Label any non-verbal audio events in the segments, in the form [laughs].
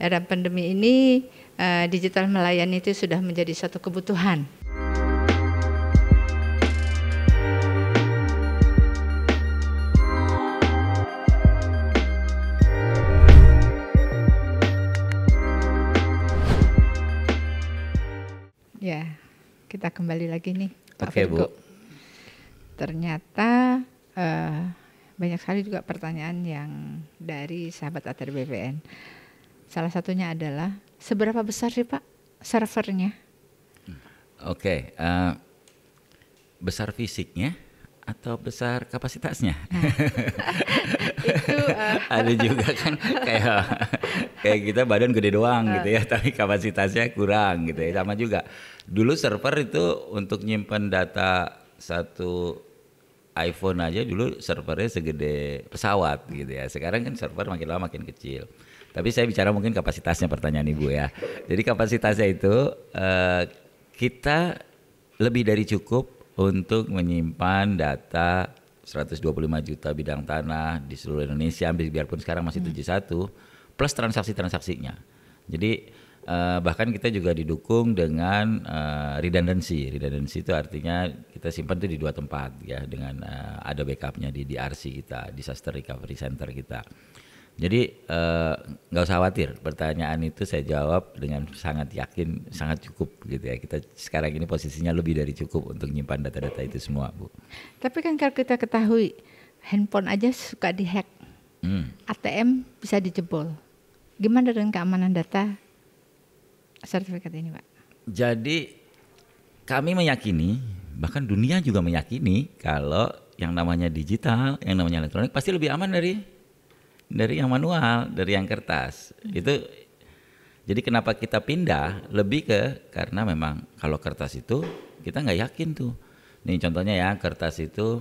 era pandemi ini uh, digital melayani itu sudah menjadi satu kebutuhan. Ya, kita kembali lagi nih. Oke, okay, Bu. Ternyata uh, banyak sekali juga pertanyaan yang dari sahabat ATR BPN. Salah satunya adalah seberapa besar sih Pak servernya? Oke, okay, uh, eh, besar fisiknya atau besar kapasitasnya? [laughs] itu uh, ada juga kan kayak kayak kita badan gede doang uh. gitu ya, eh. tapi kapasitasnya kurang gitu ya. Sama juga. Dulu server itu untuk nyimpan data satu iPhone aja dulu servernya segede pesawat gitu ya. Sekarang kan server makin lama makin kecil. Tapi saya bicara mungkin kapasitasnya pertanyaan Ibu ya. Jadi kapasitasnya itu uh, kita lebih dari cukup untuk menyimpan data 125 juta bidang tanah di seluruh Indonesia biarpun sekarang masih 71 hmm. plus transaksi-transaksinya. Jadi Uh, bahkan kita juga didukung dengan uh, redundancy. Redundancy itu artinya kita simpan itu di dua tempat ya dengan uh, ada backupnya di DRC kita, disaster recovery center kita. Jadi nggak uh, usah khawatir, pertanyaan itu saya jawab dengan sangat yakin, sangat cukup gitu ya. Kita sekarang ini posisinya lebih dari cukup untuk menyimpan data-data itu semua, Bu. Tapi kan kalau kita ketahui handphone aja suka dihack, hmm. ATM bisa dijebol. Gimana dengan keamanan data sertifikat ini, Pak? Jadi kami meyakini, bahkan dunia juga meyakini kalau yang namanya digital, yang namanya elektronik pasti lebih aman dari dari yang manual, dari yang kertas. Hmm. Itu jadi kenapa kita pindah lebih ke karena memang kalau kertas itu kita nggak yakin tuh. Nih contohnya ya kertas itu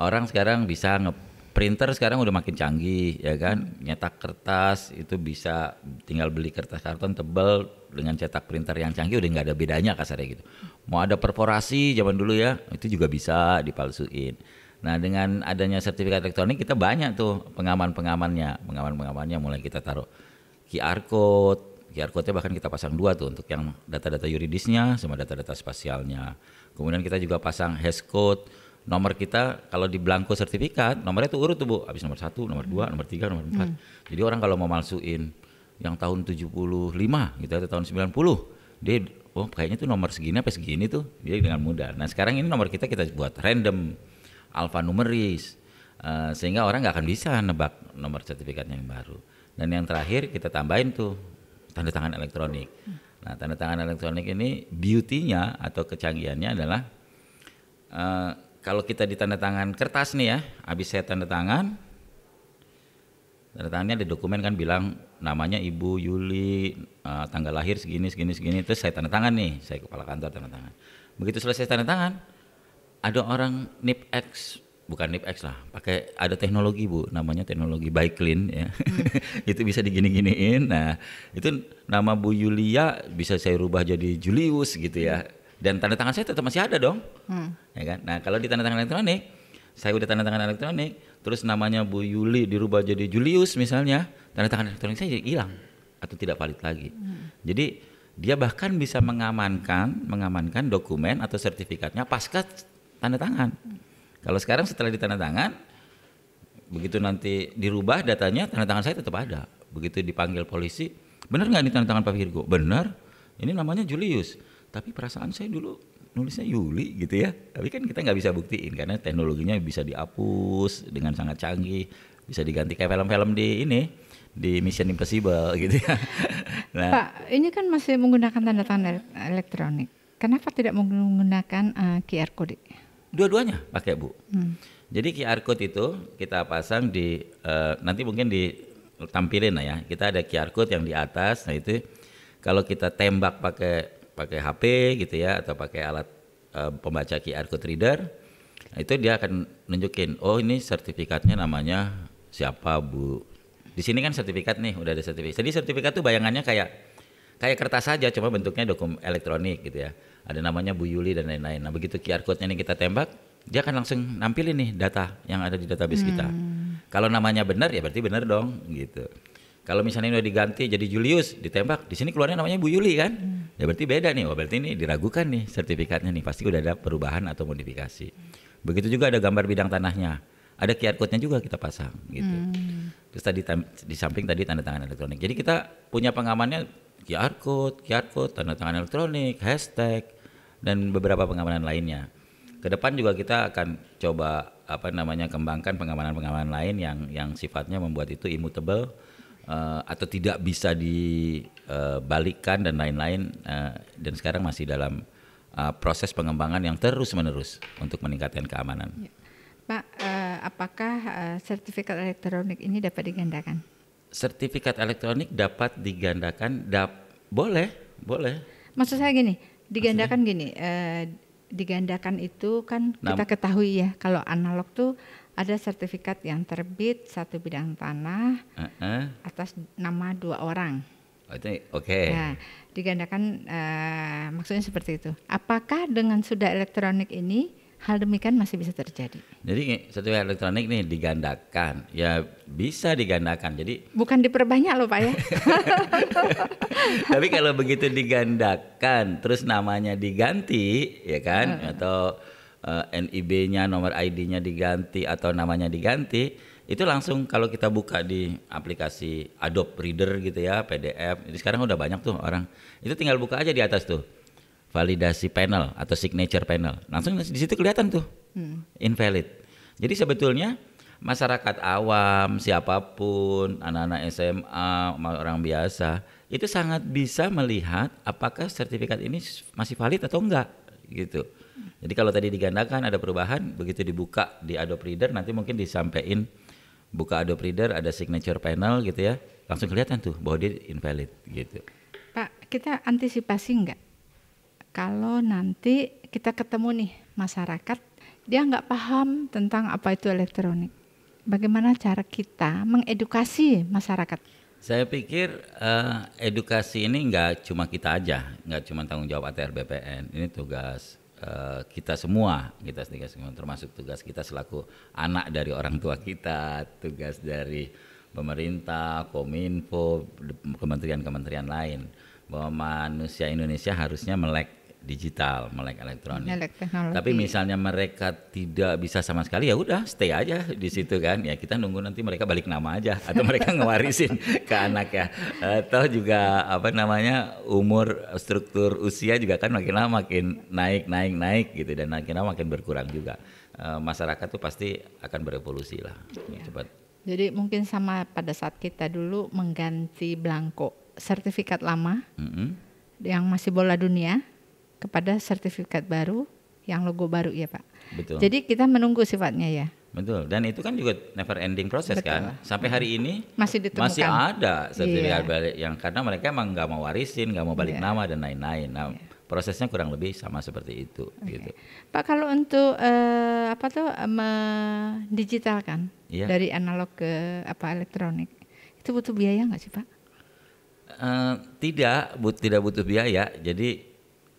orang sekarang bisa nge printer sekarang udah makin canggih ya kan nyetak kertas itu bisa tinggal beli kertas karton tebal dengan cetak printer yang canggih udah nggak ada bedanya kasarnya gitu mau ada perforasi zaman dulu ya itu juga bisa dipalsuin nah dengan adanya sertifikat elektronik kita banyak tuh pengaman pengamannya pengaman pengamannya mulai kita taruh QR code QR code-nya bahkan kita pasang dua tuh untuk yang data-data yuridisnya sama data-data spasialnya kemudian kita juga pasang hash code nomor kita kalau di belangko sertifikat nomornya tuh urut tuh bu habis nomor satu nomor dua nomor tiga nomor empat hmm. jadi orang kalau mau masukin yang tahun 75 gitu atau tahun 90 dia oh kayaknya tuh nomor segini apa segini tuh dia dengan mudah nah sekarang ini nomor kita kita buat random alfanumeris uh, sehingga orang nggak akan bisa nebak nomor sertifikat yang baru dan yang terakhir kita tambahin tuh tanda tangan elektronik nah tanda tangan elektronik ini beauty-nya atau kecanggihannya adalah uh, kalau kita di tanda tangan kertas nih ya, habis saya tanda tangan, tanda tangannya ada dokumen kan bilang namanya Ibu Yuli, uh, tanggal lahir segini segini segini, terus saya tanda tangan nih, saya kepala kantor tanda tangan. Begitu selesai tanda tangan, ada orang nip X bukan nip X lah, pakai ada teknologi bu, namanya teknologi clean ya, hmm. [laughs] itu bisa digini-giniin. Nah itu nama Bu Yulia bisa saya rubah jadi Julius gitu ya. Hmm dan tanda tangan saya tetap masih ada dong hmm. ya kan nah kalau di tanda tangan elektronik saya udah tanda tangan elektronik terus namanya Bu Yuli dirubah jadi Julius misalnya tanda tangan elektronik saya hilang atau tidak valid lagi hmm. jadi dia bahkan bisa mengamankan mengamankan dokumen atau sertifikatnya pasca tanda tangan hmm. Kalau sekarang setelah ditanda tangan, begitu nanti dirubah datanya, tanda tangan saya tetap ada. Begitu dipanggil polisi, benar nggak ini tanda tangan Pak Virgo? Benar. Ini namanya Julius tapi perasaan saya dulu nulisnya Yuli gitu ya tapi kan kita nggak bisa buktiin karena teknologinya bisa dihapus dengan sangat canggih bisa diganti kayak film-film di ini di Mission Impossible [laughs] gitu ya. Nah, Pak, ini kan masih menggunakan tanda tangan elektronik. Kenapa tidak menggunakan uh, eh, QR code? Dua-duanya pakai bu. Hmm. Jadi QR code itu kita pasang di uh, nanti mungkin tampilin lah ya. Kita ada QR code yang di atas. Nah itu kalau kita tembak pakai pakai HP gitu ya atau pakai alat e, pembaca QR code reader nah, itu dia akan nunjukin oh ini sertifikatnya namanya siapa Bu di sini kan sertifikat nih udah ada sertifikat jadi sertifikat tuh bayangannya kayak kayak kertas saja cuma bentuknya dokumen elektronik gitu ya ada namanya Bu Yuli dan lain-lain nah begitu QR code-nya ini kita tembak dia akan langsung nampilin nih data yang ada di database hmm. kita kalau namanya benar ya berarti benar dong gitu kalau misalnya ini udah diganti jadi Julius, ditembak, di sini keluarnya namanya Bu Yuli kan? Hmm. Ya berarti beda nih. Wah, oh, berarti ini diragukan nih sertifikatnya nih. Pasti udah ada perubahan atau modifikasi. Hmm. Begitu juga ada gambar bidang tanahnya. Ada QR code-nya juga kita pasang gitu. Hmm. Terus tadi di samping tadi tanda tangan elektronik. Jadi kita punya pengamannya QR code, QR code, tanda tangan elektronik, hashtag dan beberapa pengamanan lainnya. Ke depan juga kita akan coba apa namanya kembangkan pengamanan-pengamanan lain yang yang sifatnya membuat itu immutable uh, atau tidak bisa dibalikkan uh, dan lain-lain uh, dan sekarang masih dalam uh, proses pengembangan yang terus-menerus untuk meningkatkan keamanan. Ya. Pak, uh, apakah uh, sertifikat elektronik ini dapat digandakan? Sertifikat elektronik dapat digandakan, dap boleh, boleh. Maksud saya gini, digandakan Maksudnya? gini. Uh, digandakan itu kan nah, kita ketahui ya kalau analog tuh ada sertifikat yang terbit satu bidang tanah uh -uh. atas nama dua orang. Oh, oke. Okay. Nah, digandakan uh, maksudnya seperti itu. Apakah dengan sudah elektronik ini Hal demikian masih bisa terjadi. Jadi eh, satu elektronik nih digandakan, ya bisa digandakan. Jadi bukan diperbanyak loh pak ya. [laughs] Tapi kalau begitu digandakan, terus namanya diganti, ya kan? Uh. Atau uh, eh, NIB-nya, nomor ID-nya diganti atau namanya diganti, itu langsung kalau kita buka di aplikasi Adobe Reader gitu ya, PDF. Jadi sekarang udah banyak tuh orang. Itu tinggal buka aja di atas tuh validasi panel atau signature panel. Langsung di situ kelihatan tuh hmm. invalid. Jadi sebetulnya masyarakat awam siapapun anak-anak SMA orang biasa itu sangat bisa melihat apakah sertifikat ini masih valid atau enggak gitu. Jadi kalau tadi digandakan ada perubahan begitu dibuka di Adobe Reader nanti mungkin disampaikan buka Adobe Reader ada signature panel gitu ya langsung kelihatan tuh bahwa dia invalid gitu. Pak kita antisipasi enggak kalau nanti kita ketemu nih masyarakat dia nggak paham tentang apa itu elektronik. Bagaimana cara kita mengedukasi masyarakat? Saya pikir uh, edukasi ini nggak cuma kita aja, nggak cuma tanggung jawab ATR BPN. Ini tugas uh, kita semua, kita semua, termasuk tugas kita selaku anak dari orang tua kita, tugas dari pemerintah, kominfo, kementerian-kementerian lain bahwa manusia Indonesia harusnya melek digital, melek elektronik. Melek teknologi. Tapi misalnya mereka tidak bisa sama sekali ya udah stay aja di situ kan. Ya kita nunggu nanti mereka balik nama aja atau mereka [laughs] ngewarisin ke anak ya. Atau juga apa namanya umur struktur usia juga kan makin lama makin naik naik naik gitu dan makin lama makin berkurang juga. Eh, masyarakat tuh pasti akan berevolusi lah ya. cepat. Jadi mungkin sama pada saat kita dulu mengganti belangko sertifikat lama mm -hmm. yang masih bola dunia kepada sertifikat baru yang logo baru ya Pak. Betul. Jadi kita menunggu sifatnya ya. Betul. Dan itu kan juga never ending proses kan. Sampai hari ini masih ditemukan. masih ada sertifikat yeah. balik yang karena mereka emang nggak mau warisin, nggak mau balik yeah. nama dan lain-lain. Nah, yeah. prosesnya kurang lebih sama seperti itu okay. gitu. Pak kalau untuk uh, apa tuh mendigitalkan yeah. dari analog ke apa elektronik itu butuh biaya nggak sih Pak? Uh, tidak, but, tidak butuh biaya. Jadi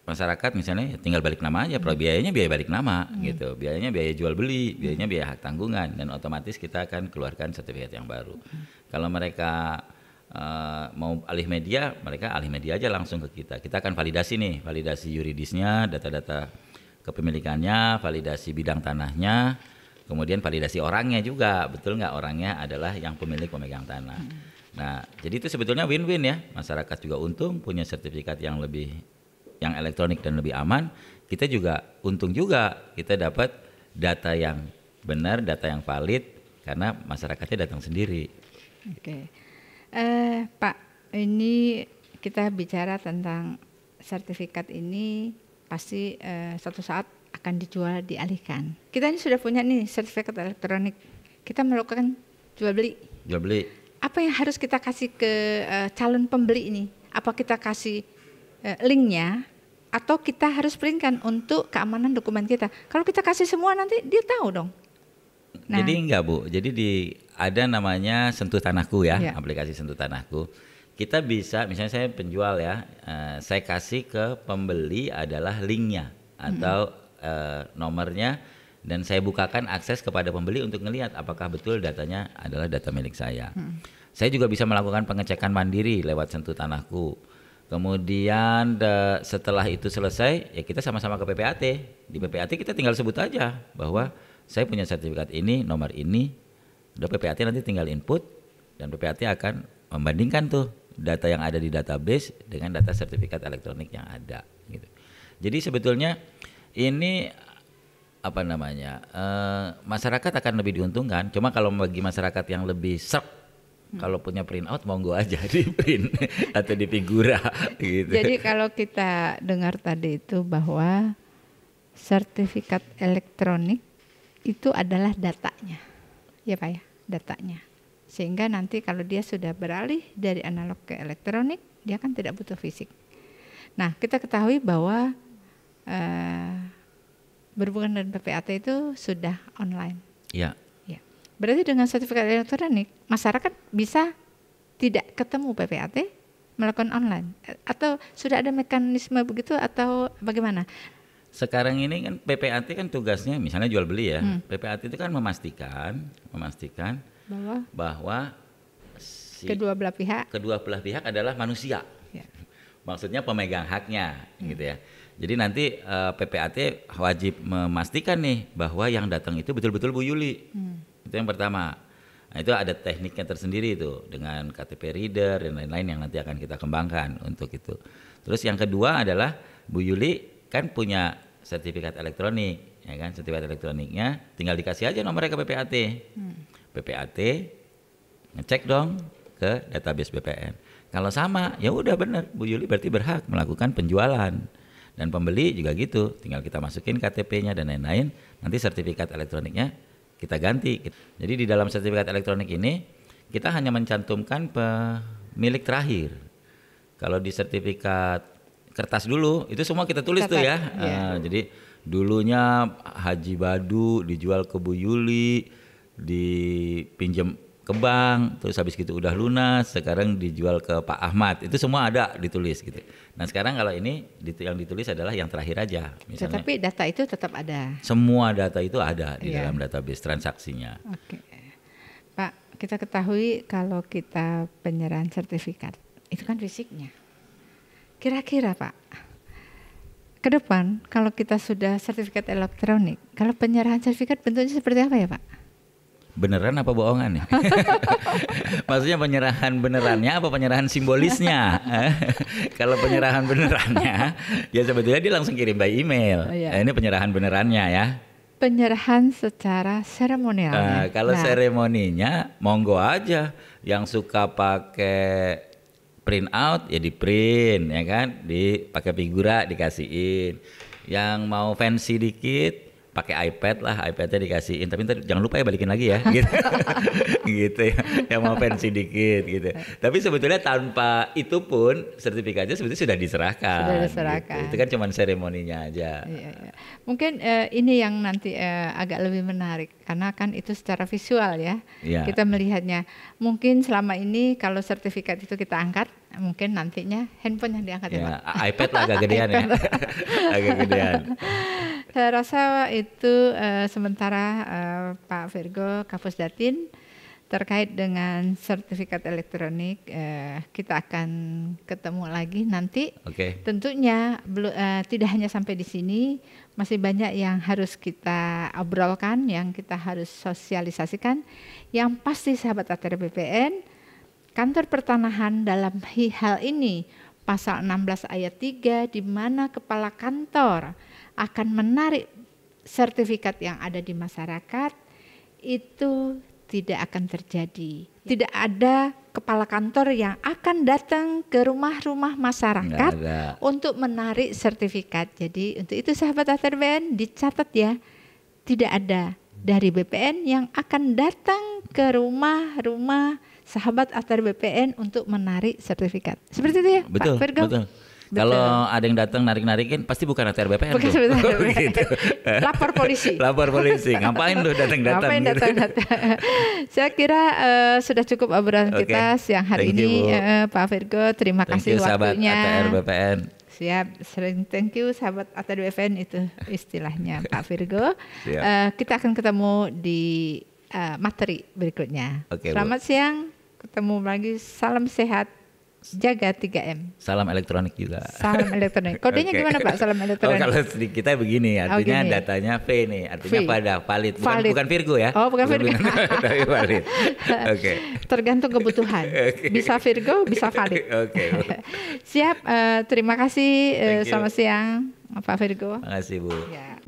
masyarakat misalnya ya tinggal balik nama aja, hmm. biayanya biaya balik nama hmm. gitu, biayanya biaya jual beli, hmm. biayanya biaya hak tanggungan dan otomatis kita akan keluarkan sertifikat yang baru. Hmm. Kalau mereka uh, mau alih media, mereka alih media aja langsung ke kita. Kita akan validasi nih, validasi yuridisnya, data-data kepemilikannya, validasi bidang tanahnya, kemudian validasi orangnya juga, betul nggak orangnya adalah yang pemilik pemegang tanah. Hmm. Nah, jadi itu sebetulnya win-win ya, masyarakat juga untung, punya sertifikat yang lebih yang elektronik dan lebih aman, kita juga untung juga kita dapat data yang benar, data yang valid karena masyarakatnya datang sendiri. Oke, eh, Pak, ini kita bicara tentang sertifikat ini pasti eh, satu saat akan dijual dialihkan. Kita ini sudah punya nih sertifikat elektronik. Kita melakukan jual beli. Jual beli. Apa yang harus kita kasih ke uh, calon pembeli ini? Apa kita kasih uh, linknya atau kita harus printkan untuk keamanan dokumen kita. Kalau kita kasih semua nanti dia tahu dong. Nah. Jadi enggak Bu, jadi di ada namanya sentuh tanahku ya, ya. aplikasi sentuh tanahku. Kita bisa, misalnya saya penjual ya, uh, saya kasih ke pembeli adalah linknya atau -hmm. uh, nomornya dan saya bukakan akses kepada pembeli untuk melihat apakah betul datanya adalah data milik saya. -hmm. Saya juga bisa melakukan pengecekan mandiri lewat sentuh tanahku Kemudian de, setelah itu selesai, ya kita sama-sama ke PPAT. Di PPAT kita tinggal sebut aja bahwa saya punya sertifikat ini, nomor ini. Udah PPAT nanti tinggal input dan PPAT akan membandingkan tuh data yang ada di database dengan data sertifikat elektronik yang ada gitu. Jadi sebetulnya ini apa namanya? E, masyarakat akan lebih diuntungkan. Cuma kalau bagi masyarakat yang lebih serp kalau punya print out monggo aja [laughs] di print atau di figura gitu. Jadi kalau kita dengar tadi itu bahwa sertifikat elektronik itu adalah datanya. Ya Pak ya, datanya. Sehingga nanti kalau dia sudah beralih dari analog ke elektronik, dia kan tidak butuh fisik. Nah, kita ketahui bahwa eh, berhubungan dengan PPAT itu sudah online. Ya. Berarti dengan sertifikat elektronik, masyarakat bisa tidak ketemu PPAT melakukan online atau sudah ada mekanisme begitu atau bagaimana? Sekarang ini kan PPAT kan tugasnya misalnya jual beli ya. Hmm. PPAT itu kan memastikan memastikan bahwa bahwa si kedua belah pihak kedua belah pihak adalah manusia. Ya. [laughs] Maksudnya pemegang haknya hmm. gitu ya. Jadi nanti uh, eh, PPAT wajib memastikan nih bahwa yang datang itu betul-betul Bu Yuli. Hmm itu yang pertama. Nah, itu ada tekniknya tersendiri itu dengan KTP reader dan lain-lain yang nanti akan kita kembangkan untuk itu. Terus yang kedua adalah Bu Yuli kan punya sertifikat elektronik, ya kan? Sertifikat elektroniknya tinggal dikasih aja nomornya ke PPAT. Hmm. PPAT ngecek dong ke database BPN. Kalau sama, ya udah bener Bu Yuli berarti berhak melakukan penjualan dan pembeli juga gitu. Tinggal kita masukin KTP-nya dan lain-lain. Nanti sertifikat elektroniknya kita ganti. Jadi di dalam sertifikat elektronik ini kita hanya mencantumkan pemilik terakhir. Kalau di sertifikat kertas dulu itu semua kita tulis Kata, tuh ya. Iya. Uh, jadi dulunya Haji Badu dijual ke Bu Yuli dipinjam ke bank, terus habis gitu udah lunas, sekarang dijual ke Pak Ahmad. Itu semua ada ditulis gitu. Nah, sekarang kalau ini yang ditulis adalah yang terakhir aja misalnya. Tetapi data itu tetap ada. Semua data itu ada di yeah. dalam database transaksinya. Oke. Okay. Pak, kita ketahui kalau kita penyerahan sertifikat, itu kan fisiknya. Kira-kira, Pak, ke depan kalau kita sudah sertifikat elektronik, kalau penyerahan sertifikat bentuknya seperti apa ya, Pak? beneran apa bohongan ya? [laughs] Maksudnya penyerahan benerannya apa penyerahan simbolisnya? [laughs] Kalau penyerahan benerannya, ya sebetulnya dia langsung kirim by email. Oh, iya. nah, ini penyerahan benerannya ya. Penyerahan secara seremonial. Uh, nah, kalau nah. seremoninya, monggo aja. Yang suka pakai print out ya di print ya kan, dipakai figura dikasihin. Yang mau fancy dikit pakai iPad lah, iPadnya dikasihin. Tapi ntar jangan lupa ya balikin lagi ya, [laughs] gitu, [laughs] gitu ya. Yang mau pensi dikit gitu. Tapi sebetulnya tanpa itu pun sertifikatnya sebetulnya sudah diserahkan. Sudah diserahkan. Gitu. Itu kan cuma seremoninya aja. Iya, iya. Mungkin uh, ini yang nanti uh, agak lebih menarik karena kan itu secara visual ya. Iya. Kita melihatnya. Mungkin selama ini kalau sertifikat itu kita angkat mungkin nantinya handphone yang diangkat ya, ya iPad lah agak gedean ya [laughs] agak gedean saya rasa itu uh, sementara uh, Pak Virgo Kapus Datin terkait dengan sertifikat elektronik uh, kita akan ketemu lagi nanti okay. tentunya uh, tidak hanya sampai di sini masih banyak yang harus kita obrolkan yang kita harus sosialisasikan yang pasti sahabat ATR BPN kantor pertanahan dalam hal ini pasal 16 ayat 3 di mana kepala kantor akan menarik sertifikat yang ada di masyarakat itu tidak akan terjadi. Ya. Tidak ada kepala kantor yang akan datang ke rumah-rumah masyarakat untuk menarik sertifikat. Jadi untuk itu sahabat ATBN dicatat ya, tidak ada dari BPN yang akan datang ke rumah-rumah sahabat Atar BPN untuk menarik sertifikat. Seperti itu ya, betul, Pak Virgo. Betul. Kalau ada yang datang narik-narikin pasti bukan ATR BPN bukan tuh. [laughs] gitu. [laughs] Lapor polisi. Lapor polisi. Ngapain lu datang-datang? Ngapain gitu. datang-datang? [laughs] Saya kira uh, sudah cukup obrolan okay. kita siang hari thank ini you, uh, eh, Pak Virgo. Terima thank kasih you, waktunya. ATR BPN. Siap, sering thank you sahabat ATR BPN itu istilahnya Pak Virgo. Uh, kita akan ketemu di uh, materi berikutnya. Okay, Selamat Bu. siang ketemu lagi. Salam sehat. Jaga 3M. Salam elektronik juga. Salam elektronik. Kodenya [laughs] gimana Pak salam oh, elektronik? Oh, kalau di kita begini artinya oh, datanya V nih, artinya v. pada valid. Bukan, valid. bukan Virgo ya. Oh, bukan Virgo. [laughs] Tapi valid. Oke. Okay. Tergantung kebutuhan. [laughs] Bisa Virgo, bisa valid. Oke. Okay. Siap, uh, terima kasih uh, selamat siang Pak Virgo. Terima kasih Bu. Ya.